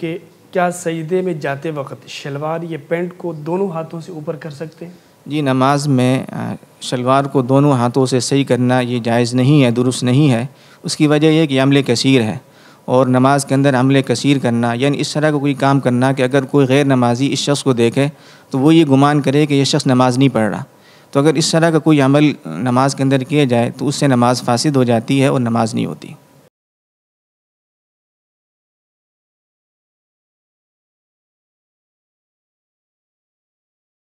कि क्या सजदे में जाते वक्त शलवार या पेंट को दोनों हाथों से ऊपर कर सकते हैं जी नमाज में शलवार को दोनों हाथों से सही करना ये जायज़ नहीं है दुरुस्त नहीं है उसकी वजह यह कि अमल कसीर है और नमाज़ के अंदर अमले कसीर करना यानी इस तरह का को कोई काम करना कि अगर कोई गैर नमाजी इस शख्स को देखे तो वो ये गुमान करे कि यह शख्स नमाज़ नहीं पढ़ रहा तो अगर इस तरह का कोई अमल नमाज के अंदर किया जाए तो उससे नमाज़ फ़ासद हो जाती है और नमाज़ नहीं होती